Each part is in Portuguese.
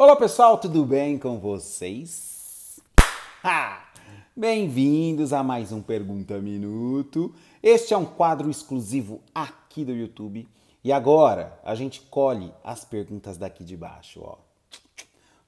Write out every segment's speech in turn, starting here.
Olá pessoal, tudo bem com vocês? Bem-vindos a mais um Pergunta Minuto. Este é um quadro exclusivo aqui do YouTube e agora a gente colhe as perguntas daqui de baixo. Ó.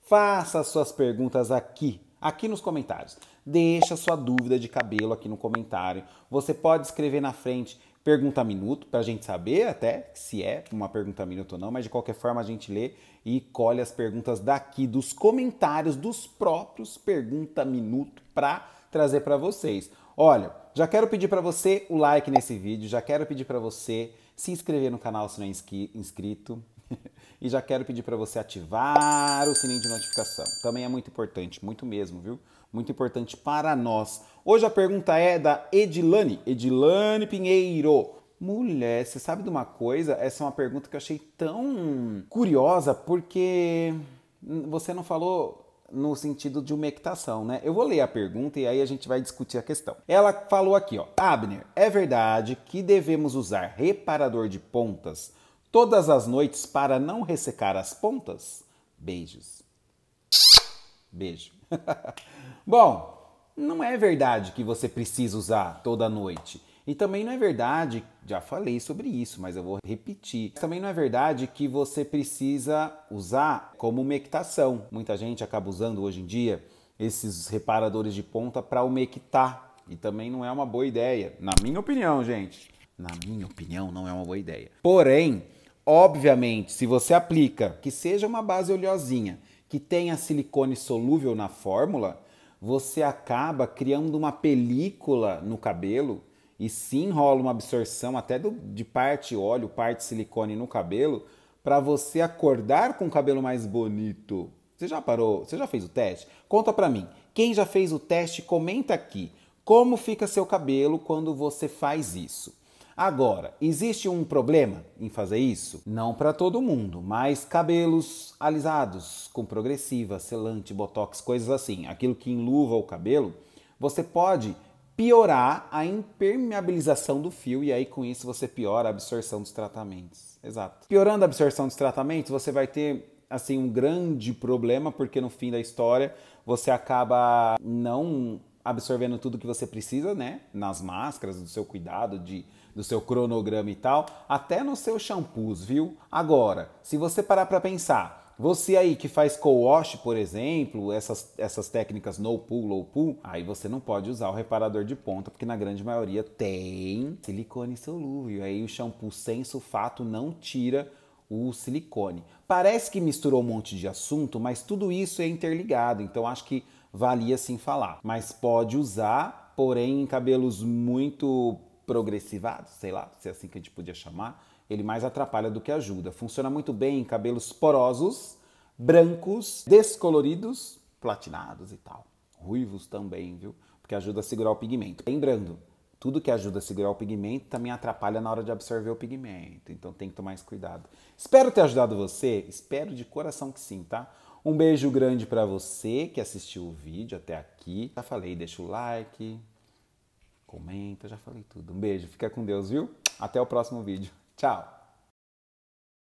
Faça suas perguntas aqui aqui nos comentários. Deixa sua dúvida de cabelo aqui no comentário. Você pode escrever na frente pergunta minuto para a gente saber até se é uma pergunta minuto ou não, mas de qualquer forma a gente lê e colhe as perguntas daqui dos comentários dos próprios pergunta minuto para trazer para vocês. Olha, já quero pedir para você o like nesse vídeo, já quero pedir para você se inscrever no canal se não é inscrito. e já quero pedir para você ativar o sininho de notificação. Também é muito importante, muito mesmo, viu? Muito importante para nós. Hoje a pergunta é da Edilane, Edilane Pinheiro. Mulher, você sabe de uma coisa? Essa é uma pergunta que eu achei tão curiosa porque você não falou no sentido de umectação, né? Eu vou ler a pergunta e aí a gente vai discutir a questão. Ela falou aqui, ó: "Abner, é verdade que devemos usar reparador de pontas todas as noites para não ressecar as pontas? Beijos. Beijo. Bom, não é verdade que você precisa usar toda noite. E também não é verdade, já falei sobre isso, mas eu vou repetir. Também não é verdade que você precisa usar como umectação. Muita gente acaba usando hoje em dia esses reparadores de ponta para umectar. E também não é uma boa ideia, na minha opinião, gente. Na minha opinião, não é uma boa ideia. Porém, Obviamente, se você aplica que seja uma base oleosinha que tenha silicone solúvel na fórmula, você acaba criando uma película no cabelo e sim rola uma absorção até do, de parte óleo, parte silicone no cabelo para você acordar com o cabelo mais bonito. Você já parou? Você já fez o teste? Conta para mim. Quem já fez o teste, comenta aqui. Como fica seu cabelo quando você faz isso? Agora, existe um problema em fazer isso? Não para todo mundo, mas cabelos alisados, com progressiva, selante, botox, coisas assim, aquilo que enluva o cabelo, você pode piorar a impermeabilização do fio e aí com isso você piora a absorção dos tratamentos. Exato. Piorando a absorção dos tratamentos, você vai ter assim um grande problema porque no fim da história você acaba não absorvendo tudo que você precisa, né? Nas máscaras, do seu cuidado, de, do seu cronograma e tal, até nos seus shampoos, viu? Agora, se você parar para pensar, você aí que faz co-wash, por exemplo, essas, essas técnicas no pull, low pull, aí você não pode usar o reparador de ponta, porque na grande maioria tem silicone solúvel. Aí o shampoo sem sulfato não tira o silicone. Parece que misturou um monte de assunto, mas tudo isso é interligado. Então acho que valia sim falar. Mas pode usar, porém em cabelos muito progressivados, sei lá, se é assim que a gente podia chamar, ele mais atrapalha do que ajuda. Funciona muito bem em cabelos porosos, brancos, descoloridos, platinados e tal. Ruivos também, viu? Porque ajuda a segurar o pigmento. Lembrando, tudo que ajuda a segurar o pigmento também atrapalha na hora de absorver o pigmento. Então tem que tomar mais cuidado. Espero ter ajudado você. Espero de coração que sim, tá? Um beijo grande para você que assistiu o vídeo até aqui. Já falei, deixa o like, comenta, já falei tudo. Um beijo, fica com Deus, viu? Até o próximo vídeo. Tchau!